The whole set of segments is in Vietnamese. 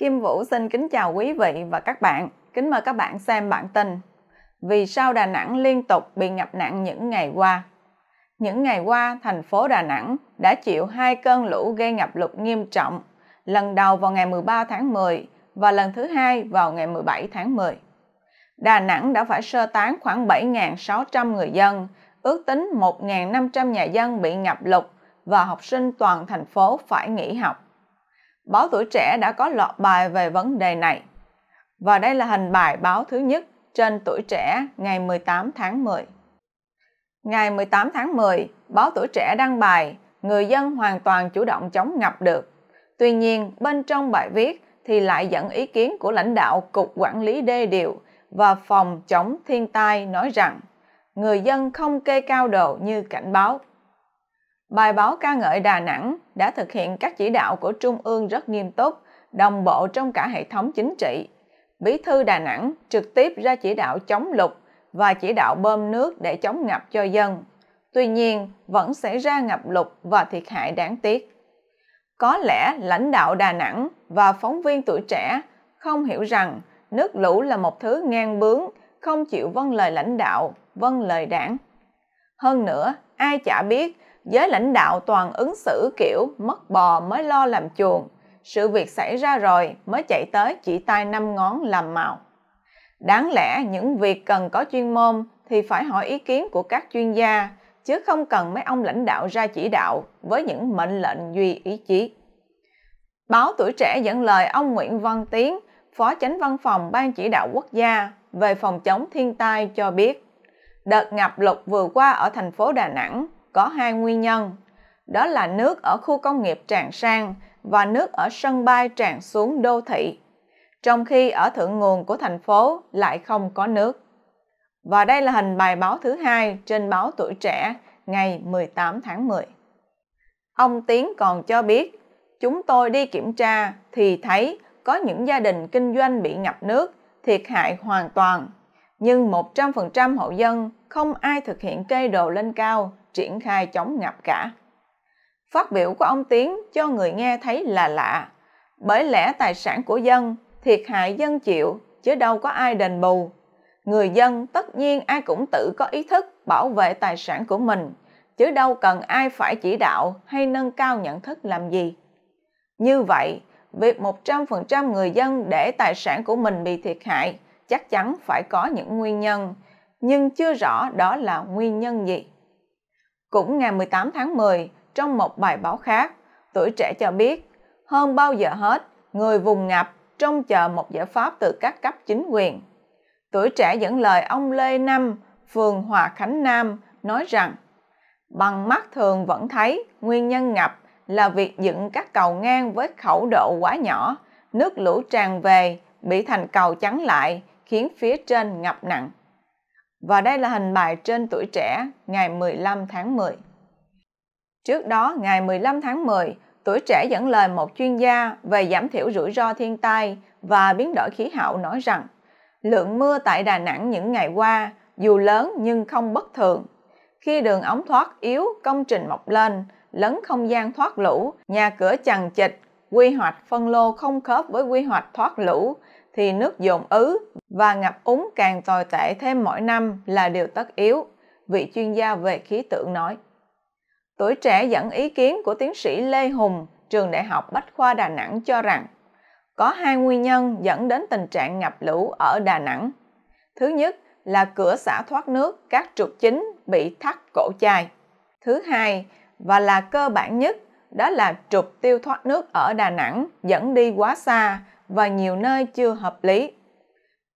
Kim Vũ xin kính chào quý vị và các bạn. Kính mời các bạn xem bản tin. Vì sao Đà Nẵng liên tục bị ngập nặng những ngày qua? Những ngày qua, thành phố Đà Nẵng đã chịu hai cơn lũ gây ngập lụt nghiêm trọng, lần đầu vào ngày 13 tháng 10 và lần thứ hai vào ngày 17 tháng 10. Đà Nẵng đã phải sơ tán khoảng 7.600 người dân, ước tính 1.500 nhà dân bị ngập lụt và học sinh toàn thành phố phải nghỉ học. Báo Tuổi Trẻ đã có lọt bài về vấn đề này. Và đây là hình bài báo thứ nhất trên Tuổi Trẻ ngày 18 tháng 10. Ngày 18 tháng 10, báo Tuổi Trẻ đăng bài Người dân hoàn toàn chủ động chống ngập được. Tuy nhiên, bên trong bài viết thì lại dẫn ý kiến của lãnh đạo Cục Quản lý Đê Điều và Phòng chống thiên tai nói rằng người dân không kê cao độ như cảnh báo Bài báo ca ngợi Đà Nẵng đã thực hiện các chỉ đạo của Trung ương rất nghiêm túc, đồng bộ trong cả hệ thống chính trị. Bí thư Đà Nẵng trực tiếp ra chỉ đạo chống lục và chỉ đạo bơm nước để chống ngập cho dân. Tuy nhiên, vẫn xảy ra ngập lụt và thiệt hại đáng tiếc. Có lẽ lãnh đạo Đà Nẵng và phóng viên tuổi trẻ không hiểu rằng nước lũ là một thứ ngang bướng, không chịu vâng lời lãnh đạo, vâng lời đảng. Hơn nữa, ai chả biết giới lãnh đạo toàn ứng xử kiểu mất bò mới lo làm chuồng, sự việc xảy ra rồi mới chạy tới chỉ tay năm ngón làm màu. Đáng lẽ những việc cần có chuyên môn thì phải hỏi ý kiến của các chuyên gia, chứ không cần mấy ông lãnh đạo ra chỉ đạo với những mệnh lệnh duy ý chí. Báo Tuổi Trẻ dẫn lời ông Nguyễn Văn Tiến, Phó Chánh Văn phòng Ban Chỉ đạo Quốc gia về phòng chống thiên tai cho biết, đợt ngập lụt vừa qua ở thành phố Đà Nẵng có hai nguyên nhân. Đó là nước ở khu công nghiệp tràn sang và nước ở sân bay tràn xuống đô thị, trong khi ở thượng nguồn của thành phố lại không có nước. Và đây là hình bài báo thứ hai trên báo Tuổi Trẻ ngày 18 tháng 10. Ông Tiến còn cho biết, chúng tôi đi kiểm tra thì thấy có những gia đình kinh doanh bị ngập nước, thiệt hại hoàn toàn. Nhưng 100% hộ dân không ai thực hiện cây đồ lên cao triển khai chống ngập cả. Phát biểu của ông Tiến cho người nghe thấy là lạ, bởi lẽ tài sản của dân, thiệt hại dân chịu, chứ đâu có ai đền bù. Người dân tất nhiên ai cũng tự có ý thức bảo vệ tài sản của mình, chứ đâu cần ai phải chỉ đạo hay nâng cao nhận thức làm gì. Như vậy, việc 100% người dân để tài sản của mình bị thiệt hại chắc chắn phải có những nguyên nhân, nhưng chưa rõ đó là nguyên nhân gì. Cũng ngày 18 tháng 10, trong một bài báo khác, tuổi trẻ cho biết, hơn bao giờ hết, người vùng ngập trông chờ một giải pháp từ các cấp chính quyền. Tuổi trẻ dẫn lời ông Lê Năm, phường Hòa Khánh Nam, nói rằng, bằng mắt thường vẫn thấy nguyên nhân ngập là việc dựng các cầu ngang với khẩu độ quá nhỏ, nước lũ tràn về, bị thành cầu chắn lại, khiến phía trên ngập nặng. Và đây là hình bài trên tuổi trẻ ngày 15 tháng 10. Trước đó, ngày 15 tháng 10, tuổi trẻ dẫn lời một chuyên gia về giảm thiểu rủi ro thiên tai và biến đổi khí hậu nói rằng lượng mưa tại Đà Nẵng những ngày qua dù lớn nhưng không bất thường. Khi đường ống thoát yếu, công trình mọc lên, lấn không gian thoát lũ, nhà cửa chằng chịch quy hoạch phân lô không khớp với quy hoạch thoát lũ, thì nước dồn ứ và ngập úng càng tồi tệ thêm mỗi năm là điều tất yếu, vị chuyên gia về khí tượng nói. Tuổi trẻ dẫn ý kiến của tiến sĩ Lê Hùng, trường Đại học Bách khoa Đà Nẵng cho rằng có hai nguyên nhân dẫn đến tình trạng ngập lũ ở Đà Nẵng. Thứ nhất là cửa xả thoát nước các trục chính bị thắt cổ chai. Thứ hai và là cơ bản nhất đó là trục tiêu thoát nước ở Đà Nẵng dẫn đi quá xa và nhiều nơi chưa hợp lý.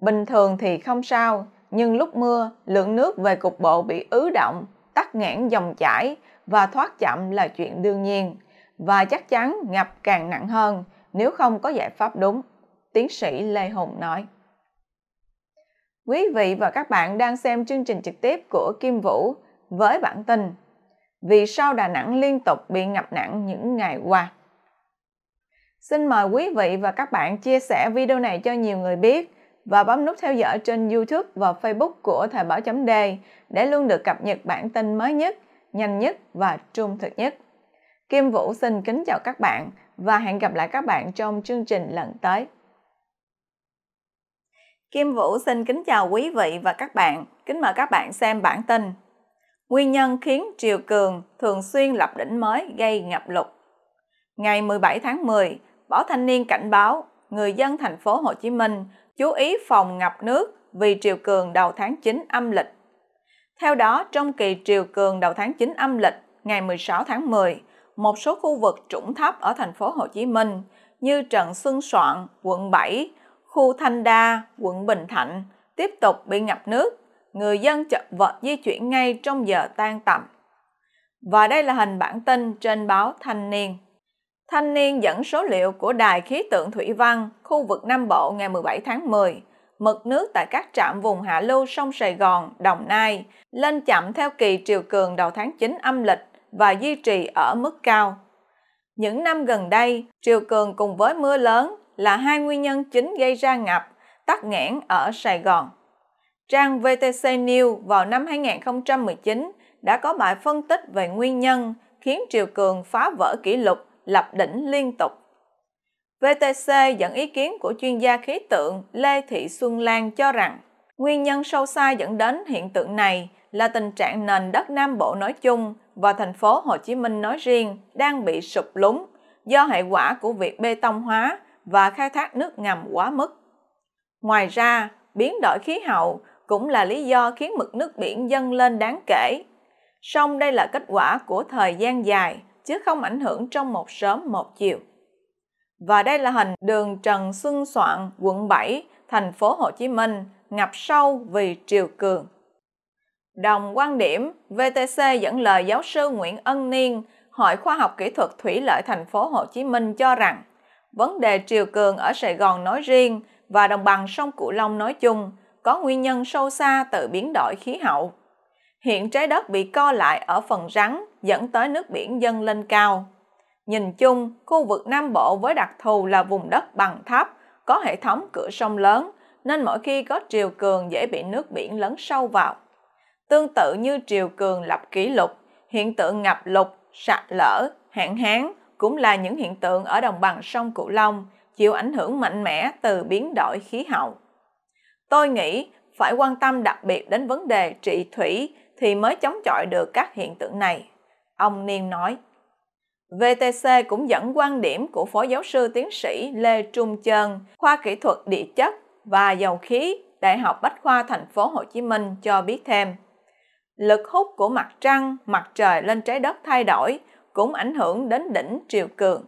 Bình thường thì không sao, nhưng lúc mưa, lượng nước về cục bộ bị ứ động, tắc nghẽn dòng chảy và thoát chậm là chuyện đương nhiên và chắc chắn ngập càng nặng hơn nếu không có giải pháp đúng, tiến sĩ Lê Hùng nói. Quý vị và các bạn đang xem chương trình trực tiếp của Kim Vũ với bản tin Vì sao Đà Nẵng liên tục bị ngập nặng những ngày qua? Xin mời quý vị và các bạn chia sẻ video này cho nhiều người biết và bấm nút theo dõi trên YouTube và Facebook của Thời báo chấm đề để luôn được cập nhật bản tin mới nhất, nhanh nhất và trung thực nhất. Kim Vũ xin kính chào các bạn và hẹn gặp lại các bạn trong chương trình lần tới. Kim Vũ xin kính chào quý vị và các bạn. Kính mời các bạn xem bản tin. Nguyên nhân khiến triều cường thường xuyên lập đỉnh mới gây ngập lụt. Ngày 17 tháng 10, Báo Thanh niên cảnh báo người dân thành phố Hồ Chí Minh chú ý phòng ngập nước vì triều cường đầu tháng 9 âm lịch. Theo đó, trong kỳ triều cường đầu tháng 9 âm lịch, ngày 16 tháng 10, một số khu vực trũng thấp ở thành phố Hồ Chí Minh như Trần Xuân Soạn, quận 7, khu Thanh Đa, quận Bình Thạnh tiếp tục bị ngập nước. Người dân chật vật di chuyển ngay trong giờ tan tầm. Và đây là hình bản tin trên báo Thanh niên. Thanh niên dẫn số liệu của Đài Khí tượng Thủy văn, khu vực Nam Bộ ngày 17 tháng 10, mực nước tại các trạm vùng hạ lưu sông Sài Gòn, Đồng Nai lên chậm theo kỳ triều cường đầu tháng 9 âm lịch và duy trì ở mức cao. Những năm gần đây, triều cường cùng với mưa lớn là hai nguyên nhân chính gây ra ngập, tắc nghẽn ở Sài Gòn. Trang VTC News vào năm 2019 đã có bài phân tích về nguyên nhân khiến triều cường phá vỡ kỷ lục lập đỉnh liên tục. VTC dẫn ý kiến của chuyên gia khí tượng Lê Thị Xuân Lan cho rằng nguyên nhân sâu xa dẫn đến hiện tượng này là tình trạng nền đất Nam Bộ nói chung và thành phố Hồ Chí Minh nói riêng đang bị sụp lún do hệ quả của việc bê tông hóa và khai thác nước ngầm quá mức. Ngoài ra, biến đổi khí hậu cũng là lý do khiến mực nước biển dâng lên đáng kể. Song đây là kết quả của thời gian dài chứ không ảnh hưởng trong một sớm một chiều. Và đây là hình đường Trần Xuân Soạn, quận 7, thành phố Hồ Chí Minh, ngập sâu vì triều cường. Đồng quan điểm, VTC dẫn lời giáo sư Nguyễn Ân Niên, Hội Khoa học Kỹ thuật Thủy lợi thành phố Hồ Chí Minh cho rằng, vấn đề triều cường ở Sài Gòn nói riêng và đồng bằng sông Cửu Long nói chung có nguyên nhân sâu xa từ biến đổi khí hậu Hiện trái đất bị co lại ở phần rắn dẫn tới nước biển dâng lên cao. Nhìn chung, khu vực Nam Bộ với đặc thù là vùng đất bằng thấp, có hệ thống cửa sông lớn, nên mỗi khi có triều cường dễ bị nước biển lấn sâu vào. Tương tự như triều cường lập kỷ lục, hiện tượng ngập lụt, sạt lở, hạn hán cũng là những hiện tượng ở đồng bằng sông Cửu Long, chịu ảnh hưởng mạnh mẽ từ biến đổi khí hậu. Tôi nghĩ phải quan tâm đặc biệt đến vấn đề trị thủy thì mới chống chọi được các hiện tượng này. Ông Niên nói, VTC cũng dẫn quan điểm của Phó Giáo sư Tiến sĩ Lê Trung Trân, Khoa Kỹ thuật Địa chất và Dầu khí, Đại học Bách khoa Thành phố Hồ Chí Minh cho biết thêm. Lực hút của mặt trăng, mặt trời lên trái đất thay đổi cũng ảnh hưởng đến đỉnh triều cường.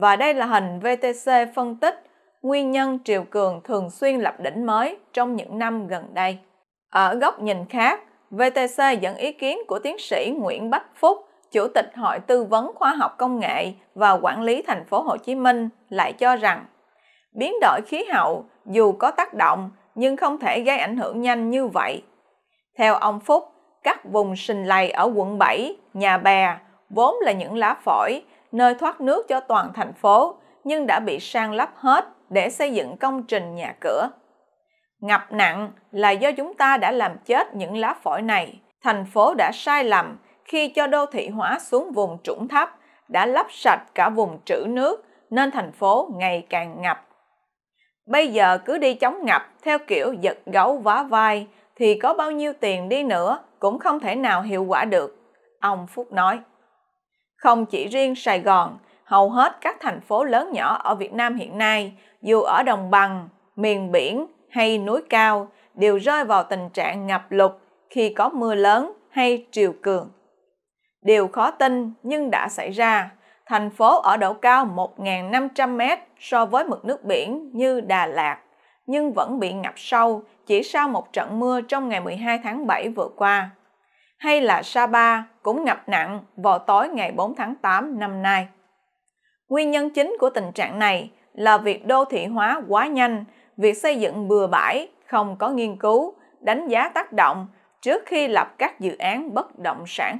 Và đây là hình VTC phân tích nguyên nhân triều cường thường xuyên lập đỉnh mới trong những năm gần đây. Ở góc nhìn khác, VTC dẫn ý kiến của tiến sĩ Nguyễn Bách Phúc, Chủ tịch Hội Tư vấn Khoa học Công nghệ và Quản lý Thành phố Hồ Chí Minh lại cho rằng biến đổi khí hậu dù có tác động nhưng không thể gây ảnh hưởng nhanh như vậy. Theo ông Phúc, các vùng sình lầy ở quận 7, nhà bè vốn là những lá phổi, nơi thoát nước cho toàn thành phố nhưng đã bị sang lấp hết để xây dựng công trình nhà cửa. Ngập nặng là do chúng ta đã làm chết những lá phổi này. Thành phố đã sai lầm khi cho đô thị hóa xuống vùng trũng thấp, đã lấp sạch cả vùng trữ nước nên thành phố ngày càng ngập. Bây giờ cứ đi chống ngập theo kiểu giật gấu vá vai thì có bao nhiêu tiền đi nữa cũng không thể nào hiệu quả được, ông Phúc nói. Không chỉ riêng Sài Gòn, hầu hết các thành phố lớn nhỏ ở Việt Nam hiện nay, dù ở đồng bằng, miền biển hay núi cao đều rơi vào tình trạng ngập lụt khi có mưa lớn hay triều cường. Điều khó tin nhưng đã xảy ra, thành phố ở độ cao 1.500m so với mực nước biển như Đà Lạt, nhưng vẫn bị ngập sâu chỉ sau một trận mưa trong ngày 12 tháng 7 vừa qua. Hay là Sapa cũng ngập nặng vào tối ngày 4 tháng 8 năm nay. Nguyên nhân chính của tình trạng này là việc đô thị hóa quá nhanh việc xây dựng bừa bãi, không có nghiên cứu, đánh giá tác động trước khi lập các dự án bất động sản.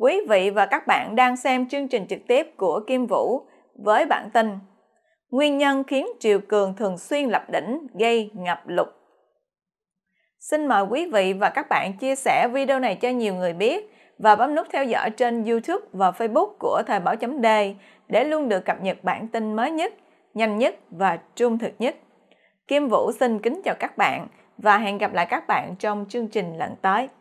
Quý vị và các bạn đang xem chương trình trực tiếp của Kim Vũ với bản tin Nguyên nhân khiến triều cường thường xuyên lập đỉnh gây ngập lụt. Xin mời quý vị và các bạn chia sẻ video này cho nhiều người biết và bấm nút theo dõi trên YouTube và Facebook của Thời báo chấm đề để luôn được cập nhật bản tin mới nhất – nhanh nhất và trung thực nhất. Kim Vũ xin kính chào các bạn và hẹn gặp lại các bạn trong chương trình lần tới.